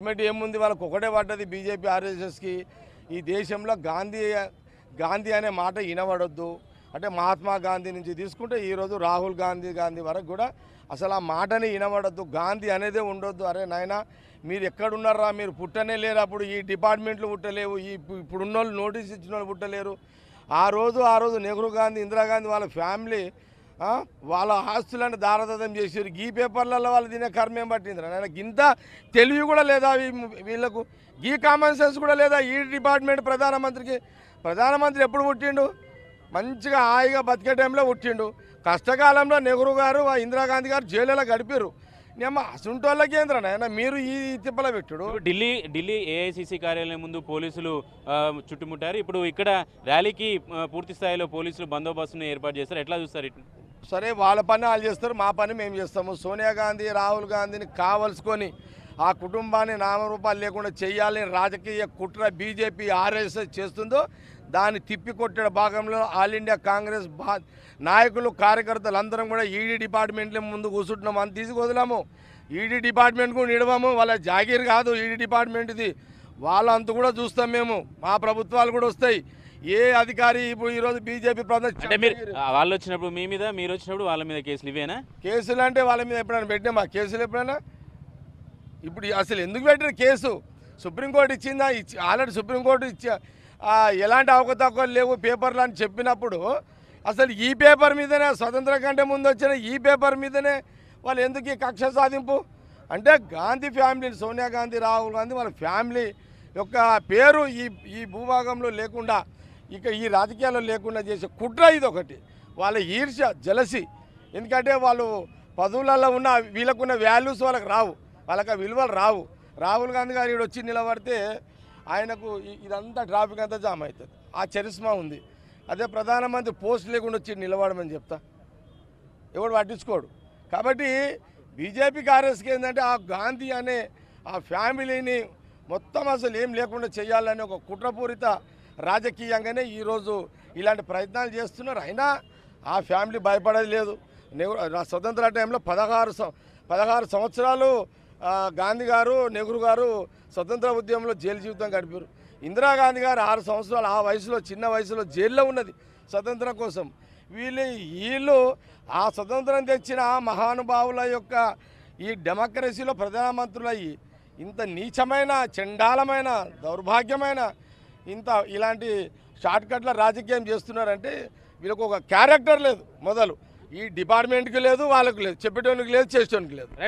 government ఏముంది వాళ్ళకి ఒకటే పడ్డది బీజేపీ ఆర్ఎస్ఎస్కి ఈ దేశంలో గాంధీ గాంధీ అనే మాట వినబడొద్దు అంటే మహాత్మా గాంధీ నుంచి తీసుకుంటే ఈరోజు రాహుల్ గాంధీ గాంధీ వరకు కూడా అసలు ఆ మాటని వినబడద్దు గాంధీ అనేదే ఉండొద్దు అరే నాయన మీరు ఎక్కడున్నారా మీరు పుట్టనే లేరు అప్పుడు ఈ డిపార్ట్మెంట్లు పుట్టలేవు ఈ ఇప్పుడున్న వాళ్ళు నోటీస్ ఇచ్చిన వాళ్ళు పుట్టలేరు ఆ రోజు ఆ రోజు నెహ్రూ గాంధీ ఇందిరాగాంధీ వాళ్ళ ఫ్యామిలీ వాళ్ళ ఆస్తులను దారదం చేసారు గీ పేపర్లలో వాళ్ళు తినే కర్మేం పట్టింది ఆయన ఇంత తెలివి కూడా లేదా వీళ్ళకు గీ కామన్ సెన్స్ కూడా లేదా ఈ డిపార్ట్మెంట్ ప్రధానమంత్రికి ప్రధానమంత్రి ఎప్పుడు పుట్టిండు మంచిగా హాయిగా బతికే టైంలో పుట్టిండు కష్టకాలంలో నెహ్రూ గారు ఇందిరాగాంధీ గారు జైలులో గడిపారు నేను అసుంటోళ్ళ కేంద్రం ఆయన మీరు ఈ తిప్పల పెట్టుడు ఢిల్లీ ఢిల్లీ ఏఐసిసి కార్యాలయం ముందు పోలీసులు చుట్టుముట్టారు ఇప్పుడు ఇక్కడ ర్యాలీకి పూర్తి స్థాయిలో పోలీసులు బందోబస్తును ఏర్పాటు చేశారు ఎట్లా చూస్తారు సరే వాళ్ళ పని వాళ్ళు చేస్తారు మా పని మేము చేస్తాము సోనియా గాంధీ రాహుల్ గాంధీని కావలసుకొని ఆ కుటుంబాన్ని నామరూపాలు లేకుండా చేయాలని రాజకీయ కుట్ర బీజేపీ ఆర్ఎస్ఎస్ చేస్తుందో దాన్ని తిప్పికొట్టే భాగంలో ఆల్ ఇండియా కాంగ్రెస్ నాయకులు కార్యకర్తలు అందరం కూడా ఈడీ డిపార్ట్మెంట్లో ముందు కూర్చుంటున్నాం అని తీసుకొదలాము ఈడీ డిపార్ట్మెంట్ కూడా నిడవము వాళ్ళ జాగీర్ కాదు ఈడీ డిపార్ట్మెంట్ ఇది వాళ్ళంతా కూడా చూస్తాం మేము మా ప్రభుత్వాలు కూడా వస్తాయి ఏ అధికారి ఇప్పుడు ఈరోజు బీజేపీ ప్రభుత్వం వాళ్ళు వచ్చినప్పుడు మీ మీద మీరు వచ్చినప్పుడు వాళ్ళ మీద కేసులు ఇవేనా కేసులు అంటే వాళ్ళ మీద ఎప్పుడైనా మా కేసులు ఎప్పుడైనా ఇప్పుడు అసలు ఎందుకు పెట్టిన కేసు సుప్రీంకోర్టు ఇచ్చిందా ఇచ్చి ఆల్రెడీ సుప్రీంకోర్టు ఇచ్చా ఎలాంటి అవకతవకలు లేవు పేపర్లు అని చెప్పినప్పుడు అసలు ఈ పేపర్ మీదనే స్వతంత్ర కంటే ముందు వచ్చిన ఈ పేపర్ మీదనే వాళ్ళు ఎందుకు ఈ కక్ష సాధింపు అంటే గాంధీ ఫ్యామిలీ సోనియా గాంధీ రాహుల్ గాంధీ వాళ్ళ ఫ్యామిలీ యొక్క పేరు ఈ ఈ భూభాగంలో లేకుండా ఇక ఈ రాజకీయాలు లేకుండా చేసే కుట్ర ఇది ఒకటి వాళ్ళ ఈర్ష్య జలసి ఎందుకంటే వాళ్ళు పదవులలో ఉన్న వీళ్ళకున్న వాల్యూస్ వాళ్ళకి రావు వాళ్ళకి విలువలు రావు రాహుల్ గాంధీ గారు ఇక్కడ వచ్చి నిలబడితే ఆయనకు ఇదంతా ట్రాఫిక్ అంతా జామ్ అవుతుంది ఆ చరిస్మా ఉంది అదే ప్రధానమంత్రి పోస్ట్ లేకుండా వచ్చి నిలబడమని చెప్తా ఎవడు పట్టించుకోడు కాబట్టి బీజేపీ కాంగ్రెస్కి ఏంటంటే ఆ గాంధీ అనే ఆ ఫ్యామిలీని మొత్తం అసలు ఏం లేకుండా చేయాలని ఒక కుట్రపూరిత రాజకీయంగానే ఈరోజు ఇలాంటి ప్రయత్నాలు చేస్తున్నారు అయినా ఆ ఫ్యామిలీ భయపడేది లేదు నా స్వతంత్ర టైంలో పదహారు పదహారు సంవత్సరాలు గాంధీ గారు నెహ్రూ గారు స్వతంత్ర ఉద్యమంలో జైలు జీవితం గడిపారు ఇందిరాగాంధీ గారు ఆరు సంవత్సరాలు ఆ వయసులో చిన్న వయసులో జైల్లో ఉన్నది స్వతంత్రం కోసం వీళ్ళు వీళ్ళు ఆ స్వతంత్రం తెచ్చిన మహానుభావుల యొక్క ఈ డెమోక్రసీలో ప్రధానమంత్రులయ్యి ఇంత నీచమైన చండాలమైన దౌర్భాగ్యమైన ఇంత ఇలాంటి షార్ట్కట్ల రాజకీయం చేస్తున్నారంటే వీళ్ళకు ఒక క్యారెక్టర్ లేదు మొదలు ఈ డిపార్ట్మెంట్కి లేదు వాళ్ళకు లేదు చెప్పేటోనికి లేదు చేసేటోనికి లేదు